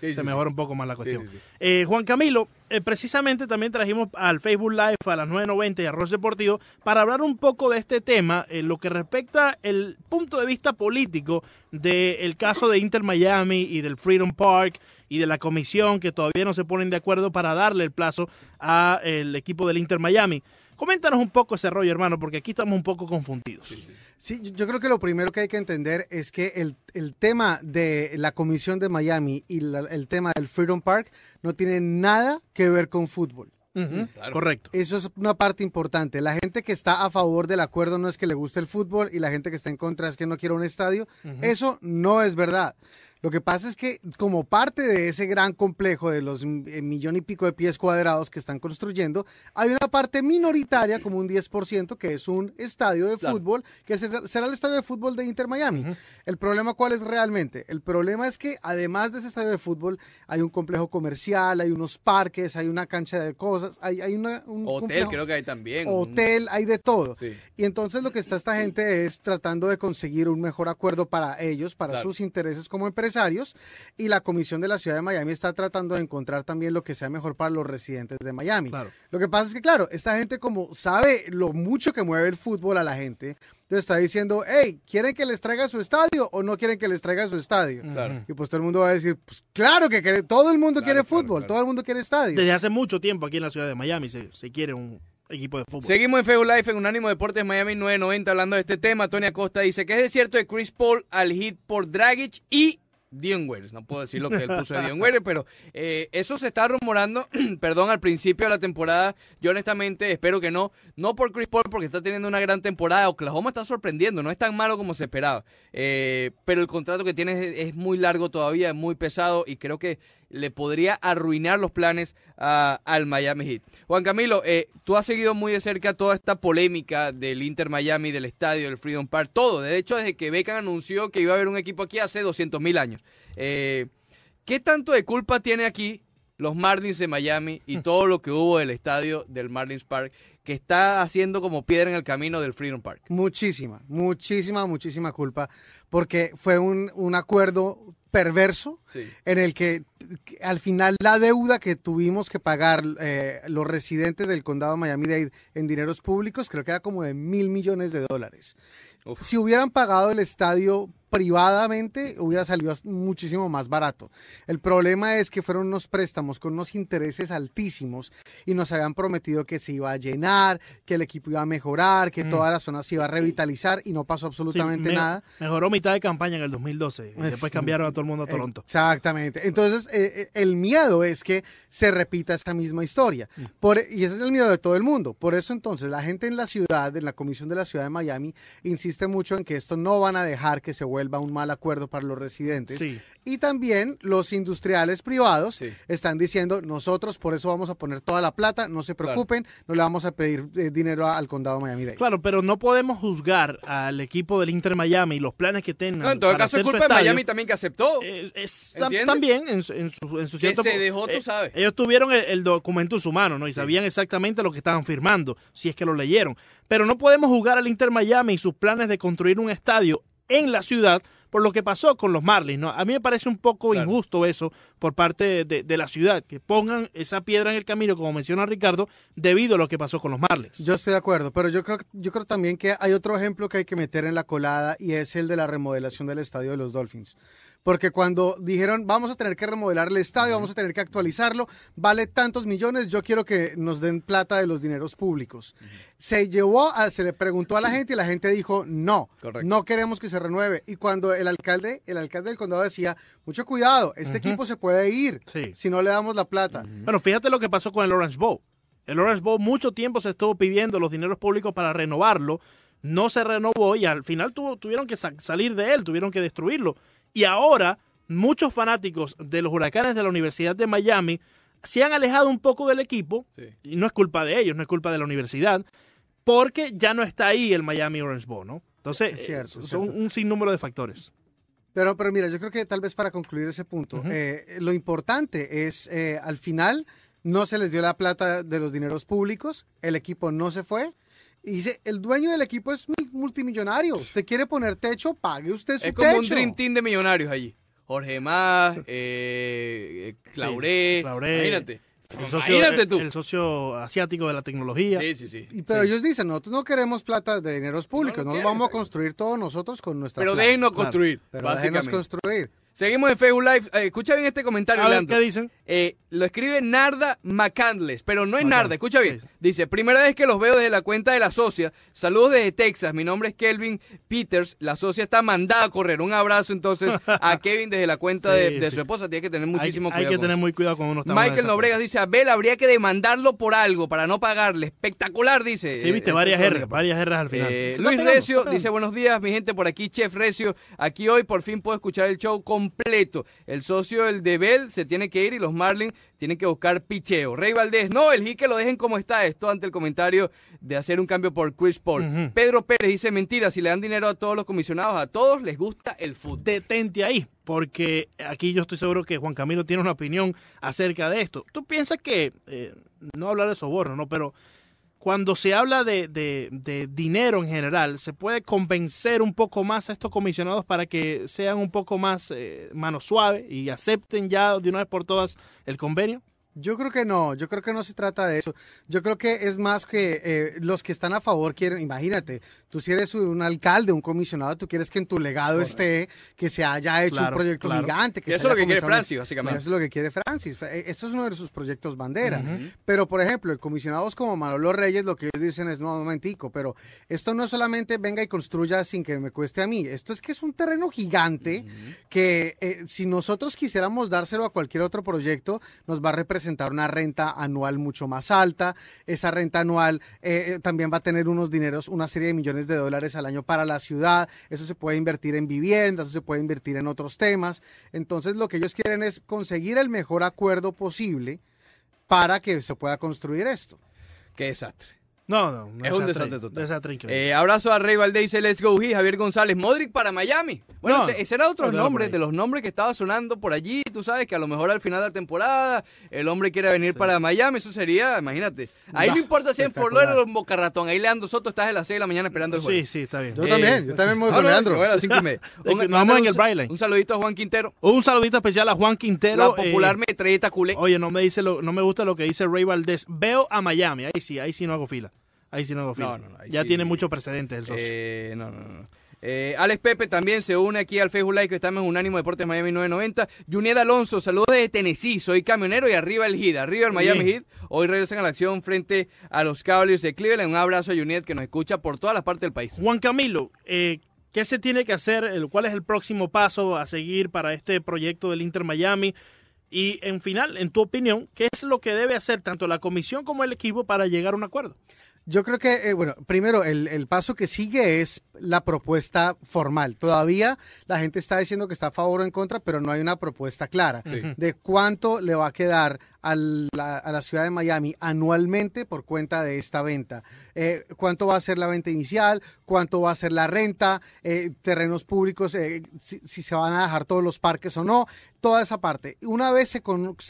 se mejora un poco más la cuestión. Eh, Juan Camilo, eh, precisamente también trajimos al Facebook Live a las 9.90 y a Arroz Deportivo para hablar un poco de este tema, en eh, lo que respecta el punto de vista político del caso de Inter Miami y del Freedom Park y de la comisión que todavía no se ponen de acuerdo para darle el plazo al equipo del Inter Miami. Coméntanos un poco ese rollo, hermano, porque aquí estamos un poco confundidos. Sí, yo creo que lo primero que hay que entender es que el, tema de la Comisión de Miami y el tema del Freedom Park no tiene nada que ver con fútbol. Mm. Correcto. Eso es una parte importante. La gente que está a favor del acuerdo no es que le guste el fútbol y la gente que está en contra es que no quiere un estadio. Eso no es verdad. Lo que pasa es que como parte de ese gran complejo de los mm, eh, millón y pico de pies cuadrados que están construyendo, hay una parte minoritaria, como un 10%, que es un estadio de fútbol, que será el estadio de fútbol de Inter Miami. ¿El problema cuál es realmente? El problema es que además de ese estadio de fútbol, hay un complejo comercial, hay unos parques, hay una cancha de cosas, hay, un hotel, creo que hay también. Hotel, hay de todo. Y entonces lo que está esta gente es tratando de conseguir un mejor acuerdo para ellos, para sus intereses como empresa empresarios y la Comisión de la Ciudad de Miami está tratando de encontrar también lo que sea mejor para los residentes de Miami. Lo que pasa es que, claro, esta gente como sabe lo mucho que mueve el fútbol a la gente, entonces está diciendo, hey, ¿quieren que les traiga su estadio o no quieren que les traiga su estadio? Y pues todo el mundo va a decir, pues claro que todo el mundo quiere fútbol, todo el mundo quiere estadio. Desde hace mucho tiempo aquí en la ciudad de Miami se, quiere un, equipo de fútbol. Seguimos en Feo Life en Unánimo Deportes Miami 990 hablando de este tema. Tony Acosta dice que es de cierto de Chris Paul al hit por Dragic y Dion No puedo decir lo que él puso de Dion pero eh, eso se está rumorando, perdón, al principio de la temporada. Yo honestamente espero que no. No por Chris Paul, porque está teniendo una gran temporada. Oklahoma está sorprendiendo, no es tan malo como se esperaba. Eh, pero el contrato que tiene es, es muy largo todavía, es muy pesado y creo que le podría arruinar los planes al Miami Heat. Juan Camilo, eh, tú has seguido muy de cerca toda esta polémica del Inter Miami, del estadio, del Freedom Park, todo. De hecho, desde que Beckham anunció que iba a haber un equipo aquí hace 200 mil años. Eh, ¿Qué tanto de culpa tiene aquí los Marlins de Miami y todo lo que hubo del estadio del Marlins Park que está haciendo como piedra en el camino del Freedom Park. Muchísima, muchísima, muchísima culpa, porque fue un, acuerdo perverso en el que, al final la deuda que tuvimos que pagar eh, los residentes del condado de Miami-Dade en dineros públicos creo que era como de mil millones de dólares. Si hubieran pagado el estadio privadamente hubiera salido muchísimo más barato. El problema es que fueron unos préstamos con unos intereses altísimos y nos habían prometido que se iba a llenar, que el equipo iba a mejorar, que mm. toda la zona se iba a revitalizar y no pasó absolutamente nada. Mejoró mitad de campaña en el 2012 y después cambiaron a eh, todo el mundo a Toronto. Exactamente. Entonces, eh, eh, el miedo es que se repita esta misma historia. Mm. Por, e, y ese es el miedo de todo el mundo. Por eso entonces la gente en la ciudad, en la Comisión de la Ciudad de Miami, insiste mucho en que esto no van a dejar que se vuelva vuelva un mal acuerdo para los residentes. Y también los industriales privados están diciendo, nosotros por eso vamos a poner toda la plata, no se preocupen, no le vamos a pedir eh, dinero al condado Miami-Dade. Claro, pero no podemos juzgar al equipo del Inter Miami y los planes que tengan. No, en todo caso, culpa de Miami también que aceptó. es, también, en, su, Ellos tuvieron el, documento en su mano, ¿no? Y sabían exactamente lo que estaban firmando, si es que lo leyeron. Pero no podemos juzgar al Inter Miami y sus planes de construir un estadio en la ciudad por lo que pasó con los Marlins. A mí me parece un poco injusto eso por parte de, la ciudad, que pongan esa piedra en el camino, como menciona Ricardo, debido a lo que pasó con los Marlins. Yo estoy de acuerdo, pero yo creo, yo creo también que hay otro ejemplo que hay que meter en la colada y es el de la remodelación del estadio de los Dolphins porque cuando dijeron vamos a tener que remodelar el estadio, vamos a tener que actualizarlo, vale tantos millones, yo quiero que nos den plata de los dineros públicos. Se llevó, se le preguntó a la gente y la gente dijo no, no queremos que se renueve. Y cuando el alcalde, el alcalde del condado decía, mucho cuidado, este equipo se puede ir si no le damos la plata. Bueno, fíjate lo que pasó con el Orange Bowl. El Orange Bowl mucho tiempo se estuvo pidiendo los dineros públicos para renovarlo, no se renovó y al final tuvieron que salir de él, tuvieron que destruirlo. Y ahora muchos fanáticos de los huracanes de la Universidad de Miami se han alejado un poco del equipo, y no es culpa de ellos, no es culpa de la universidad, porque ya no está ahí el Miami Orange Bowl, ¿no? Entonces, cierto, eh, son un sinnúmero de factores. Pero, pero mira, yo creo que tal vez para concluir ese punto, eh, lo importante es, eh, al final, no se les dio la plata de los dineros públicos, el equipo no se fue, y dice, el dueño del equipo es multimillonario. Usted quiere poner techo, pague usted su techo. Es como un dream de millonarios allí. Jorge Más, eh, eh Clauré, El socio, asiático de la tecnología. Sí, sí, sí. pero ellos dicen, nosotros no queremos plata de dineros públicos, no, vamos a construir todos nosotros con nuestra Pero plata. déjenos construir. déjenos construir. Seguimos en Facebook Live. Eh, escucha bien este comentario, ¿Qué dicen? Eh, lo escribe Narda Macandles, pero no es Narda. Escucha bien. Dice, primera vez que los veo desde la cuenta de la socia. Saludos desde Texas. Mi nombre es Kelvin Peters. La socia está mandada a correr. Un abrazo entonces a Kevin desde la cuenta de, su esposa. Tiene que tener muchísimo cuidado. Hay que tener muy cuidado con unos Michael Nobregas dice, Abel, habría que demandarlo por algo para no pagarle. Espectacular, dice. Sí, eh, viste, varias erras, varias erras al final. Luis Recio dice, buenos días, mi gente, por aquí, Chef Recio. Aquí hoy por fin puedo escuchar el show con completo. El socio del Debel se tiene que ir y los Marlins tienen que buscar picheo. Rey Valdés, no, el que lo dejen como está esto ante el comentario de hacer un cambio por Chris Paul. Pedro Pérez dice mentira, si le dan dinero a todos los comisionados, a todos les gusta el fútbol. Detente ahí, porque aquí yo estoy seguro que Juan Camilo tiene una opinión acerca de esto. Tú piensas que, eh, no hablar de soborno, ¿no? Pero cuando se habla de, de, dinero en general, ¿se puede convencer un poco más a estos comisionados para que sean un poco más eh, mano suave y acepten ya de una vez por todas el convenio? Yo creo que no, yo creo que no se trata de eso. Yo creo que es más que eh, los que están a favor quieren, imagínate, tú si eres un alcalde, un comisionado, tú quieres que en tu legado esté, que se haya hecho un proyecto gigante. Que y eso es lo que quiere Francis, básicamente. Eso es lo que quiere Francis. Eh, esto es uno de sus proyectos bandera. Pero, por ejemplo, el comisionado es como Manolo Reyes, lo que ellos dicen es, no, un momentico, pero esto no es solamente venga y construya sin que me cueste a mí. Esto es que es un terreno gigante que eh, si nosotros quisiéramos dárselo a cualquier otro proyecto, nos va a representar una renta anual mucho más alta. Esa renta anual eh, eh, también va a tener unos dineros, una serie de millones de dólares al año para la ciudad. Eso se puede invertir en viviendas, eso se puede invertir en otros temas. Entonces lo que ellos quieren es conseguir el mejor acuerdo posible para que se pueda construir esto. Qué desastre. No, no, no es un desastre total. Eh, abrazo a Rey Valdez, Let's Go Javier González, Modric para Miami. Bueno, ese, era otro nombre de los nombres que estaba sonando por allí. Tú sabes que a lo mejor al final de la temporada el hombre quiere venir para Miami. Eso sería, imagínate. Ahí no, importa si en Florida o en Boca Ratón. Ahí Leandro Soto estás a las 6 de la mañana esperando el juego. Sí, sí, está bien. Yo también, eh, yo también voy ah, Leandro. Bueno, a vamos en el Brightline Un saludito a Juan Quintero. Un saludito especial a Juan Quintero. La popular eh, Oye, no me, dice lo, no me gusta lo que dice Rey Valdez Veo a Miami. Ahí sí, ahí sí no hago fila ahí sí no hago ya tiene mucho precedente el socio. Eh, no, no, no. Eh, Alex Pepe también se une aquí al Facebook Live que estamos en Unánimo Deportes Miami 990. Junied Alonso, saludos desde Tennessee, soy camionero y arriba el Heat, arriba el Miami Heat. Hoy regresan a la acción frente a los Cavaliers de Cleveland. Un abrazo a Junied que nos escucha por todas las partes del país. Juan Camilo, eh, ¿qué se tiene que hacer? ¿Cuál es el próximo paso a seguir para este proyecto del Inter Miami? Y en final, en tu opinión, ¿qué es lo que debe hacer tanto la comisión como el equipo para llegar a un acuerdo? Yo creo que, eh, bueno, primero el, el, paso que sigue es la propuesta formal. Todavía la gente está diciendo que está a favor o en contra, pero no hay una propuesta clara de cuánto le va a quedar a la, a la, ciudad de Miami anualmente por cuenta de esta venta. Eh, ¿Cuánto va a ser la venta inicial? ¿Cuánto va a ser la renta? Eh, ¿Terrenos públicos? si, se van a dejar todos los parques o no? toda esa parte. Una vez se,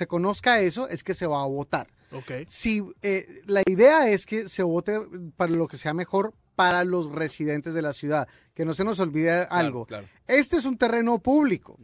conozca eso, es que se va a votar. Si, eh, la idea es que se vote para lo que sea mejor para los residentes de la ciudad, que no se nos olvide algo. Este es un terreno público.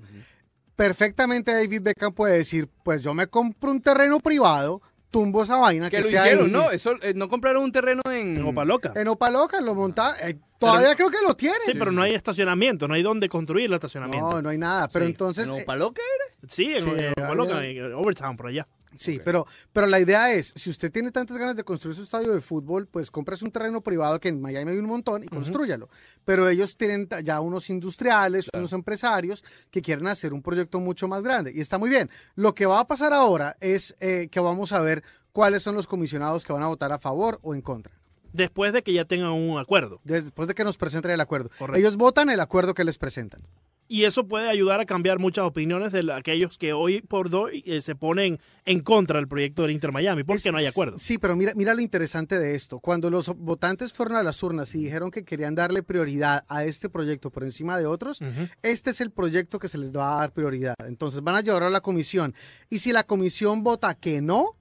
Perfectamente David Beckham puede decir, pues yo me compro un terreno privado, tumbo esa vaina. Que, lo hicieron, ¿no? Eso, eh, no compraron un terreno en... En Opaloca. En Opaloca, lo montaron. Eh, todavía creo que lo tienen. Sí, pero no hay estacionamiento, no hay dónde construir el estacionamiento. No, no hay nada. Pero entonces... ¿En eh, Opaloca era? Sí, en, Opa Loca en Overtown, por allá. Sí, pero, pero la idea es, si usted tiene tantas ganas de construir su estadio de fútbol, pues compras un terreno privado que en Miami hay un montón y constrúyalo. construyalo. Pero ellos tienen ya unos industriales, unos empresarios que quieren hacer un proyecto mucho más grande. Y está muy bien. Lo que va a pasar ahora es eh, que vamos a ver cuáles son los comisionados que van a votar a favor o en contra. Después de que ya tengan un acuerdo. Después de que nos presenten el acuerdo. Ellos votan el acuerdo que les presentan. Y eso puede ayudar a cambiar muchas opiniones de aquellos que hoy por hoy eh, se ponen en contra del proyecto del Inter Miami, porque no hay acuerdo. Sí, pero mira, mira lo interesante de esto. Cuando los votantes fueron a las urnas y dijeron que querían darle prioridad a este proyecto por encima de otros, este es el proyecto que se les va a dar prioridad. Entonces van a llevarlo a la comisión. Y si la comisión vota que no,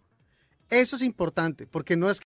eso es importante, porque no es que...